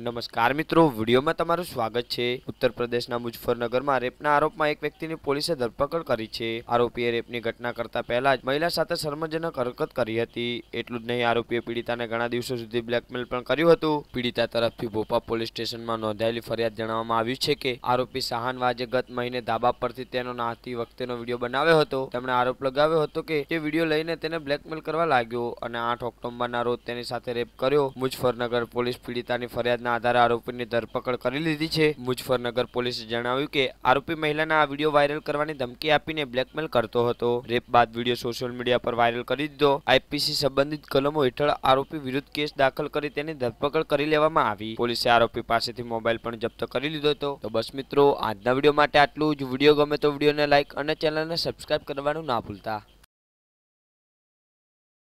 નમસ્કાર મિત્રો વિડીયોમાં તમારું સ્વાગત છે ઉત્તર પ્રદેશના મુજફ્ફરનગરમાં રેપના આરોપમાં એક વ્યક્તિની પોલીસે ધરપકડ કરી છે આરોપીએ રેપની ઘટના કરતા પહેલા જ મહિલા સાથે શર્મજનક હરકત કરી હતી એટલું જ નહીં આરોપીએ પીડિતાને ઘણા દિવસો સુધી બ્લેકમેલ પણ કર્યું હતું પીડિતા તરફથી ભોપા પોલીસ સ્ટેશનમાં નોંધાયેલી ફરિયાદ જણાવવામાં આવ્યું છે કે આરોપી શાહાન ગત મહિને ધાબા પરથી તેનો નાહતી વખતેનો વિડીયો બનાવ્યો હતો તેમણે આરોપ લગાવ્યો હતો કે તે વિડીયો લઈને તેને બ્લેકમેલ કરવા લાગ્યો અને આઠ ઓક્ટોબરના રોજ તેની સાથે રેપ કર્યો મુજફ્ફરનગર પોલીસ પીડિતાની ફરિયાદ ફરિયાદના આધારે આરોપીની ધરપકડ કરી લીધી છે મુજફ્ફરનગર પોલીસે જણાવ્યું કે આરોપી મહિલાના આ વિડીયો વાયરલ કરવાની ધમકી આપીને બ્લેકમેલ કરતો હતો રેપ બાદ વિડીયો સોશિયલ મીડિયા પર વાયરલ કરી દીધો આઈપીસી સંબંધિત કલમો હેઠળ આરોપી વિરુદ્ધ કેસ દાખલ કરી તેની ધરપકડ કરી લેવામાં આવી પોલીસે આરોપી પાસેથી મોબાઈલ પણ જપ્ત કરી લીધો હતો તો બસ મિત્રો આજના વિડીયો માટે આટલું જ વિડીયો ગમે તો વિડીયોને લાઇક અને ચેનલને સબસ્ક્રાઇબ કરવાનું ના ભૂલતા